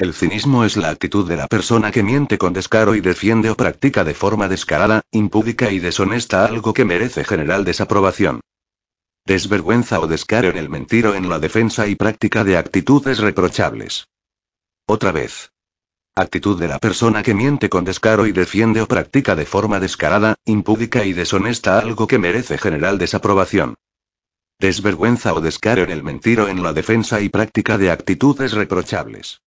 El cinismo es la actitud de la persona que miente con descaro y defiende o practica de forma descarada, impúdica y deshonesta algo que merece general desaprobación. Desvergüenza o descaro en el mentiro en la defensa y práctica de actitudes reprochables. Otra vez. Actitud de la persona que miente con descaro y defiende o practica de forma descarada, impúdica y deshonesta algo que merece general desaprobación desvergüenza o descaro en el mentiro en la defensa y práctica de actitudes reprochables.